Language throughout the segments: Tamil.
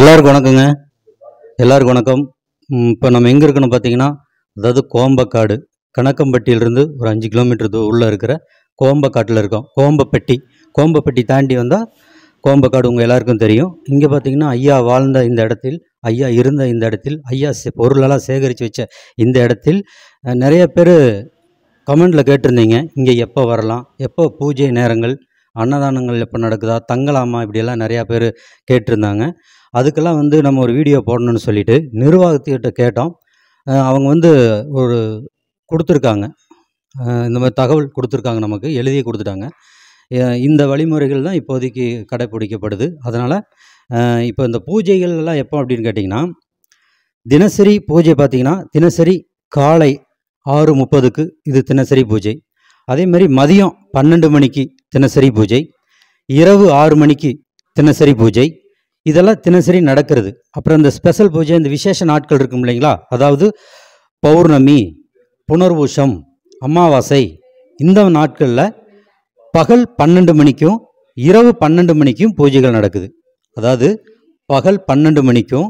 எல்லாருக்கும் வணக்கங்க எல்லாருக்கும் வணக்கம் இப்போ நம்ம எங்கே இருக்கணும் பார்த்தீங்கன்னா அதாவது கோம்பக்காடு கணக்கம்பட்டியிலிருந்து ஒரு அஞ்சு கிலோமீட்டர் உள்ளே இருக்கிற கோம்பக்காட்டில் இருக்கோம் கோம்பப்பட்டி கோம்பப்பட்டி தாண்டி வந்தால் கோம்பக்காடு உங்கள் எல்லாருக்கும் தெரியும் இங்கே பார்த்தீங்கன்னா ஐயா வாழ்ந்த இந்த இடத்தில் ஐயா இருந்த இந்த இடத்தில் ஐயா பொருளெல்லாம் சேகரித்து வச்ச இந்த இடத்தில் நிறைய பேர் கமெண்டில் கேட்டிருந்தீங்க இங்கே எப்போ வரலாம் எப்போ பூஜை நேரங்கள் அன்னதானங்கள் எப்போ நடக்குதா தங்கலாமா இப்படியெல்லாம் நிறையா பேர் கேட்டிருந்தாங்க அதுக்கெல்லாம் வந்து நம்ம ஒரு வீடியோ போடணும்னு சொல்லிட்டு நிர்வாகத்துக்கிட்ட கேட்டோம் அவங்க வந்து ஒரு கொடுத்துருக்காங்க இந்த மாதிரி தகவல் கொடுத்துருக்காங்க நமக்கு எழுதி கொடுத்துட்டாங்க இந்த வழிமுறைகள் தான் இப்போதைக்கு கடைப்பிடிக்கப்படுது அதனால் இப்போ இந்த பூஜைகள் எல்லாம் எப்போ அப்படின்னு கேட்டிங்கன்னா தினசரி பூஜை பார்த்திங்கன்னா தினசரி காலை ஆறு முப்பதுக்கு இது தினசரி பூஜை அதே மாதிரி மதியம் பன்னெண்டு மணிக்கு தினசரி பூஜை இரவு ஆறு மணிக்கு தினசரி பூஜை இதெல்லாம் தினசரி நடக்கிறது அப்புறம் இந்த ஸ்பெஷல் பூஜை இந்த விசேஷ நாட்கள் இருக்கும் இல்லைங்களா அதாவது பௌர்ணமி புனர்வூஷம் அமாவாசை இந்த நாட்களில் பகல் பன்னெண்டு மணிக்கும் இரவு பன்னெண்டு மணிக்கும் பூஜைகள் நடக்குது அதாவது பகல் பன்னெண்டு மணிக்கும்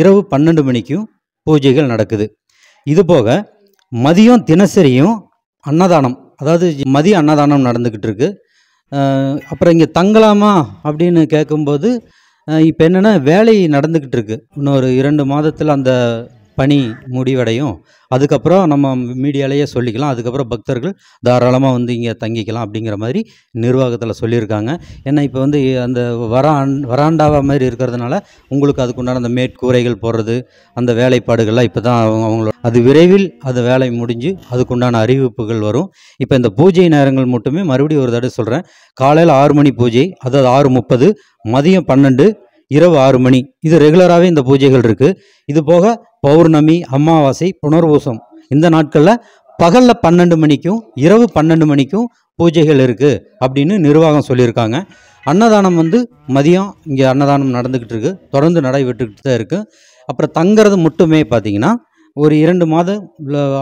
இரவு பன்னெண்டு மணிக்கும் பூஜைகள் நடக்குது இது போக மதியம் தினசரியும் அன்னதானம் அதாவது மதிய அன்னதானம் நடந்துக்கிட்டு இருக்கு அப்புறம் இங்கே தங்கலாமா அப்படின்னு கேட்கும்போது இப்போ என்னென்னா வேலை நடந்துக்கிட்டு இருக்குது இன்னொரு இரண்டு மாதத்தில் அந்த பணி முடிவடையும் அதுக்கப்புறம் நம்ம மீடியாலேயே சொல்லிக்கலாம் அதுக்கப்புறம் பக்தர்கள் தாராளமாக வந்து இங்கே தங்கிக்கலாம் அப்படிங்கிற மாதிரி நிர்வாகத்தில் சொல்லியிருக்காங்க ஏன்னா இப்போ வந்து அந்த வரான் வராண்டாவா மாதிரி இருக்கிறதுனால உங்களுக்கு அதுக்குண்டான அந்த மேற்கூரைகள் போடுறது அந்த வேலைப்பாடுகள்லாம் இப்போ தான் அவங்க அவங்களோட அது விரைவில் அது வேலை முடிஞ்சு அதுக்குண்டான அறிவிப்புகள் வரும் இப்போ இந்த பூஜை நேரங்கள் மட்டுமே மறுபடியும் ஒரு தடவை சொல்கிறேன் காலையில் ஆறு மணி பூஜை அதாவது ஆறு முப்பது மதியம் பன்னெண்டு இரவு ஆறு மணி இது ரெகுலராகவே இந்த பூஜைகள் இருக்குது இது போக பௌர்ணமி அமாவாசை புனர்பூசம் இந்த நாட்களில் பகலில் பன்னெண்டு மணிக்கும் இரவு பன்னெண்டு மணிக்கும் பூஜைகள் இருக்குது அப்படின்னு நிர்வாகம் சொல்லியிருக்காங்க அன்னதானம் வந்து மதியம் இங்கே அன்னதானம் நடந்துக்கிட்டு இருக்குது தொடர்ந்து நடைபெற்றுக்கிட்டு தான் இருக்குது அப்புறம் தங்கிறது மட்டுமே பார்த்திங்கன்னா ஒரு இரண்டு மாதம்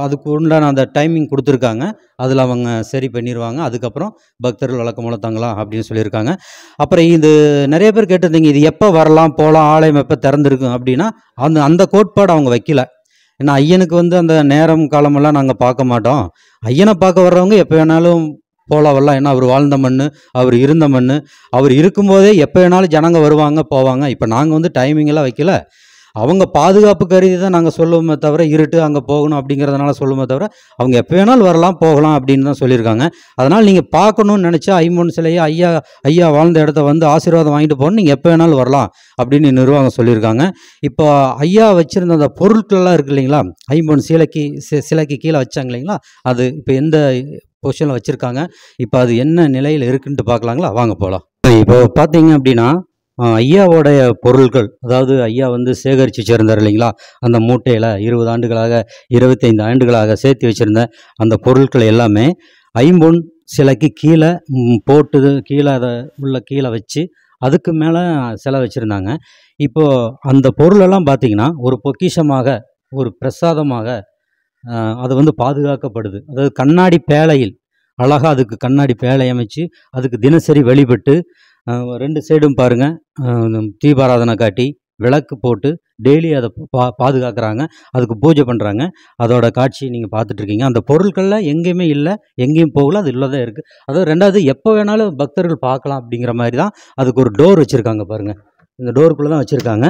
அதுக்கு உண்டான அந்த டைமிங் கொடுத்துருக்காங்க அதில் அவங்க சரி பண்ணிடுவாங்க அதுக்கப்புறம் பக்தர்கள் வழக்கம் வளர்த்தாங்களாம் அப்படின்னு சொல்லியிருக்காங்க அப்புறம் இது நிறைய பேர் கேட்டிருந்தீங்க இது எப்போ வரலாம் போகலாம் ஆலயம் எப்போ திறந்துருக்கும் அப்படின்னா அந்த அந்த கோட்பாடு அவங்க வைக்கல ஏன்னா ஐயனுக்கு வந்து அந்த நேரம் காலமெல்லாம் நாங்கள் பார்க்க மாட்டோம் ஐயனை பார்க்க வர்றவங்க எப்போ வேணாலும் போகலாம் வரலாம் ஏன்னா அவர் வாழ்ந்த மண் அவர் இருந்த மண் அவர் இருக்கும்போதே எப்போ வேணாலும் ஜனங்க வருவாங்க போவாங்க இப்போ நாங்கள் வந்து டைமிங்கெல்லாம் வைக்கல அவங்க பாதுகாப்பு கருதி தான் நாங்கள் சொல்லுவோமே தவிர இருட்டு அங்கே போகணும் அப்படிங்கிறதுனால சொல்லுவோமே தவிர அவங்க எப்போ வேணாலும் வரலாம் போகலாம் அப்படின்னு தான் சொல்லியிருக்காங்க அதனால் நீங்கள் பார்க்கணும்னு நினச்சா ஐம்பொன் சிலையை ஐயா ஐயா வாழ்ந்த இடத்த வந்து ஆசீர்வாதம் வாங்கிட்டு போகணும் நீங்கள் எப்போ வேணாலும் வரலாம் அப்படின்னு நிர்வாகம் சொல்லியிருக்காங்க இப்போ ஐயா வச்சுருந்த அந்த பொருட்கள்லாம் இருக்கு இல்லைங்களா ஐம்பொன் சிலைக்கு சிலைக்கு கீழே வச்சாங்க இல்லைங்களா அது இப்போ எந்த பொசிஷனில் வச்சுருக்காங்க இப்போ அது என்ன நிலையில் இருக்குன்ட்டு பார்க்கலாங்களா வாங்க போகலாம் இப்போ பார்த்தீங்க அப்படின்னா ஐயாவோடைய பொருட்கள் அதாவது ஐயா வந்து சேகரித்து வச்சுருந்தார் இல்லைங்களா அந்த மூட்டையில் இருபது ஆண்டுகளாக இருபத்தைந்து ஆண்டுகளாக சேர்த்து வச்சுருந்த அந்த பொருட்கள் எல்லாமே ஐம்பொன் சிலைக்கு கீழே போட்டு கீழே அதை உள்ள கீழே வச்சு அதுக்கு மேலே சிலை வச்சுருந்தாங்க இப்போது அந்த பொருளெல்லாம் பார்த்திங்கன்னா ஒரு பொக்கிஷமாக ஒரு பிரசாதமாக அது வந்து பாதுகாக்கப்படுது அதாவது கண்ணாடி பேழையில் அழகாக அதுக்கு கண்ணாடி பேழை அமைச்சு அதுக்கு தினசரி வெளிப்பட்டு ரெண்டு சைடும் பாருங்கள் தீபாராதனை காட்டி விளக்கு போட்டு டெய்லி அதை பா பாதுகாக்கிறாங்க அதுக்கு பூஜை பண்ணுறாங்க அதோட காட்சி நீங்கள் பார்த்துட்ருக்கீங்க அந்த பொருட்கள்லாம் எங்கேயுமே இல்லை எங்கேயும் போகல அது இல்லை தான் இருக்குது அதாவது ரெண்டாவது எப்போ வேணாலும் பக்தர்கள் பார்க்கலாம் அப்படிங்கிற மாதிரி தான் அதுக்கு ஒரு டோர் வச்சுருக்காங்க பாருங்கள் இந்த டோருக்குள்ளே தான் வச்சுருக்காங்க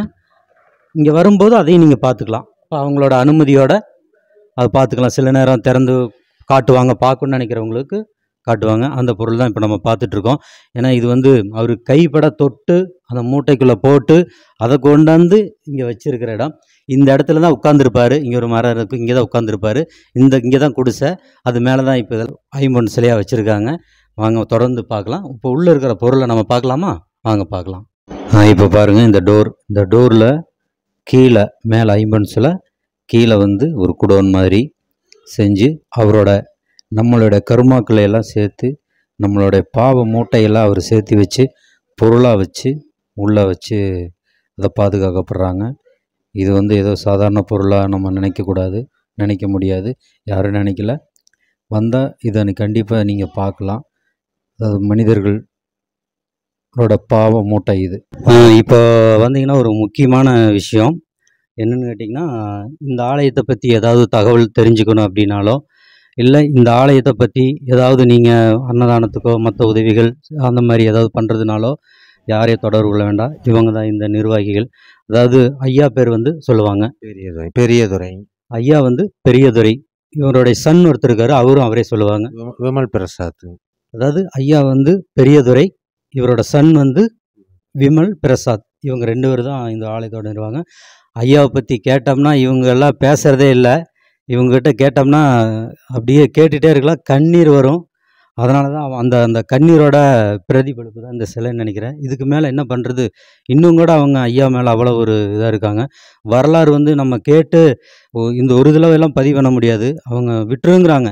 இங்கே வரும்போது அதையும் நீங்கள் பார்த்துக்கலாம் அவங்களோட அனுமதியோடு அதை பார்த்துக்கலாம் சில நேரம் திறந்து காட்டுவாங்க பார்க்கணுன்னு நினைக்கிறவங்களுக்கு காட்டுவாங்க அந்த பொருள் தான் இப்போ நம்ம பார்த்துட்ருக்கோம் ஏன்னா இது வந்து அவர் கைப்பட தொட்டு அந்த மூட்டைக்குள்ளே போட்டு அதை கொண்டாந்து இங்கே வச்சுருக்கிற இடம் இந்த இடத்துல தான் உட்காந்துருப்பார் இங்கே ஒரு மரம் இருக்குது இங்கே தான் உட்காந்துருப்பார் இந்த இங்கே தான் குடிசை அது மேலே தான் இப்போ ஐம்பொன் சிலையாக வச்சுருக்காங்க வாங்க தொடர்ந்து பார்க்கலாம் இப்போ உள்ளே இருக்கிற பொருளை நம்ம பார்க்கலாமா வாங்க பார்க்கலாம் இப்போ பாருங்கள் இந்த டோர் இந்த டோரில் கீழே மேலே ஐம்பொன் சிலை கீழே வந்து ஒரு குடோன் மாதிரி செஞ்சு அவரோட நம்மளோட கருமாக்களை எல்லாம் சேர்த்து நம்மளுடைய பாவ மூட்டையெல்லாம் அவர் சேர்த்து வச்சு பொருளாக வச்சு உள்ளே வச்சு அதை பாதுகாக்கப்படுறாங்க இது வந்து ஏதோ சாதாரண பொருளாக நம்ம நினைக்கக்கூடாது நினைக்க முடியாது யாரும் நினைக்கல வந்தால் இதை கண்டிப்பாக நீங்கள் பார்க்கலாம் அதாவது மனிதர்களோட பாவ மூட்டை இது இப்போ வந்தீங்கன்னா ஒரு முக்கியமான விஷயம் என்னென்னு கேட்டிங்கன்னா இந்த ஆலயத்தை பற்றி ஏதாவது தகவல் தெரிஞ்சுக்கணும் அப்படின்னாலும் இல்லை இந்த ஆலயத்தை பற்றி ஏதாவது நீங்கள் அன்னதானத்துக்கோ மற்ற உதவிகள் அந்த மாதிரி ஏதாவது பண்ணுறதுனாலோ யாரையும் தொடர்பு கொள்ள வேண்டாம் இவங்க தான் இந்த நிர்வாகிகள் அதாவது ஐயா பேர் வந்து சொல்லுவாங்க பெரியதுரை பெரியதுரை ஐயா வந்து பெரியதுரை இவருடைய சன் ஒருத்தர் இருக்காரு அவரும் அவரே சொல்லுவாங்க விமல் பிரசாத் அதாவது ஐயா வந்து பெரியதுரை இவரோட சன் வந்து விமல் பிரசாத் இவங்க ரெண்டு பேர் தான் இந்த ஆலயத்தோடு நிறுவாங்க ஐயாவை பற்றி கேட்டோம்னா இவங்க எல்லாம் பேசுகிறதே இல்லை இவங்ககிட்ட கேட்டோம்னா அப்படியே கேட்டுகிட்டே இருக்கலாம் கண்ணீர் வரும் அதனால தான் அந்த அந்த கண்ணீரோட பிரதிபலிப்பு தான் இந்த சிலைன்னு நினைக்கிறேன் இதுக்கு மேலே என்ன பண்ணுறது இன்னும் கூட அவங்க ஐயா மேலே அவ்வளோ ஒரு இதாக இருக்காங்க வரலாறு வந்து நம்ம கேட்டு இந்த ஒரு தடவையெல்லாம் பதிவு பண்ண முடியாது அவங்க விட்டுருங்கிறாங்க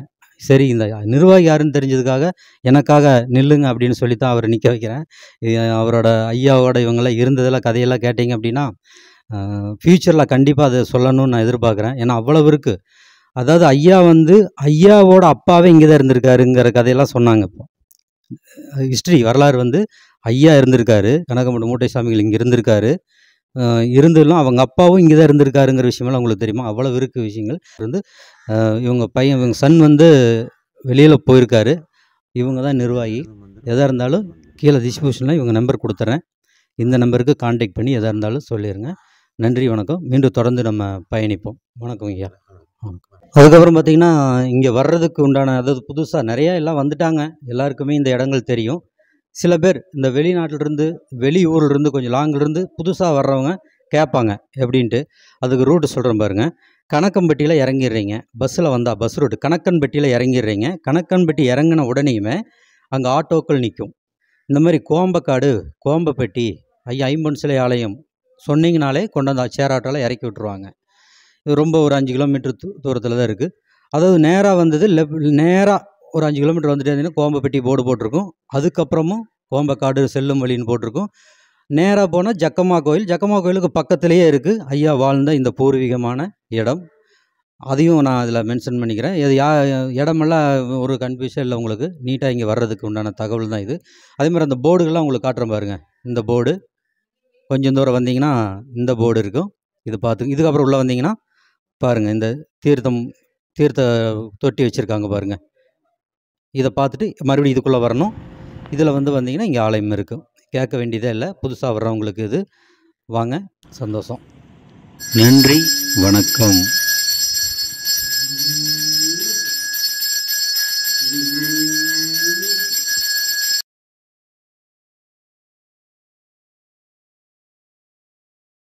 சரி இந்த நிர்வாகி யாருன்னு தெரிஞ்சதுக்காக எனக்காக நில்லுங்க அப்படின்னு சொல்லி தான் அவரை நிற்க வைக்கிறேன் அவரோட ஐயாவோட இவங்களாம் இருந்ததெல்லாம் கதையெல்லாம் கேட்டிங்க அப்படின்னா ஃப்யூச்சரில் கண்டிப்பாக அதை சொல்லணும்னு நான் எதிர்பார்க்குறேன் ஏன்னா அவ்வளவு இருக்குது அதாவது ஐயா வந்து ஐயாவோட அப்பாவே இங்கே தான் இருந்திருக்காருங்கிற கதையெல்லாம் சொன்னாங்க இப்போ ஹிஸ்ட்ரி வரலாறு வந்து ஐயா இருந்திருக்காரு கனகமண்டு மூட்டை சாமிகள் இங்கே இருந்திருக்காரு இருந்தாலும் அவங்க அப்பாவும் இங்கே தான் இருந்திருக்காருங்கிற விஷயமெல்லாம் அவங்களுக்கு தெரியுமா அவ்வளோ இருக்குது விஷயங்கள் வந்து இவங்க பையன் இவங்க சன் வந்து வெளியில் போயிருக்காரு இவங்க தான் நிர்வாகி எதாக இருந்தாலும் கீழே டிஸ்ட்ரிபியூஷனில் இவங்க நம்பர் கொடுத்துட்றேன் இந்த நம்பருக்கு காண்டாக்ட் பண்ணி எதாக இருந்தாலும் சொல்லிடுங்க நன்றி வணக்கம் மீண்டும் தொடர்ந்து நம்ம பயணிப்போம் வணக்கம் ஐயா அதுக்கப்புறம் பார்த்தீங்கன்னா இங்கே வர்றதுக்கு உண்டான அதாவது புதுசாக நிறையா எல்லாம் வந்துட்டாங்க எல்லாருக்குமே இந்த இடங்கள் தெரியும் சில பேர் இந்த வெளிநாட்டிலிருந்து ஊர்லேருந்து கொஞ்சம் லாங்கிலிருந்து புதுசாக வர்றவங்க கேட்பாங்க எப்படின்ட்டு அதுக்கு ரூட்டு சொல்கிறேன் பாருங்கள் கணக்கம்பட்டியில் இறங்கிடுறீங்க பஸ்ஸில் வந்தால் பஸ் ரூட்டு கணக்கன்பட்டியில் இறங்கிடுறீங்க கணக்கன்பட்டி இறங்கின உடனேயுமே அங்கே ஆட்டோக்கள் நிற்கும் இந்த மாதிரி கோம்பக்காடு கோம்பப்பட்டி ஐயா ஐம்பன் சிலை ஆலயம் சொன்னிங்கனாலே கொண்டு வந்து சேராட்டால் இறக்கி விட்டுருவாங்க இது ரொம்ப ஒரு அஞ்சு கிலோமீட்டர் தூரத்தில் தான் இருக்குது அதாவது நேராக வந்தது லெஃப்ட் நேராக ஒரு அஞ்சு கிலோமீட்டர் வந்துட்டு இருந்தீங்கன்னா பெட்டி போர்டு போட்டிருக்கும் அதுக்கப்புறமும் கோம்பக்காடு செல்லும் வழின்னு போட்டிருக்கும் நேராக போனால் ஜக்கம்மா கோயில் ஜக்கம்மா கோயிலுக்கு பக்கத்துலேயே இருக்குது ஐயா வாழ்ந்த இந்த பூர்வீகமான இடம் அதையும் நான் அதில் மென்ஷன் பண்ணிக்கிறேன் இது யா இடமெல்லாம் ஒரு கன்ஃபியூஷன் இல்லை உங்களுக்கு நீட்டாக இங்கே வர்றதுக்கு உண்டான தகவல் தான் இது அதேமாதிரி அந்த போர்டுகள்லாம் உங்களுக்கு காட்டுறேன் பாருங்கள் இந்த போர்டு கொஞ்சம் தூரம் வந்தீங்கன்னா இந்த போர்டு இருக்கும் இது பார்த்து இதுக்கப்புறம் உள்ளே வந்தீங்கன்னா பாருங்கள் இந்த தீர்த்தம் தீர்த்த தொட்டி வச்சுருக்காங்க பாருங்கள் இதை பார்த்துட்டு மறுபடியும் இதுக்குள்ளே வரணும் இதில் வந்து வந்தீங்கன்னா இங்கே ஆலயம் இருக்கும் கேட்க வேண்டியதே இல்லை புதுசாக வர்றவங்களுக்கு இது வாங்க சந்தோஷம் நன்றி வணக்கம்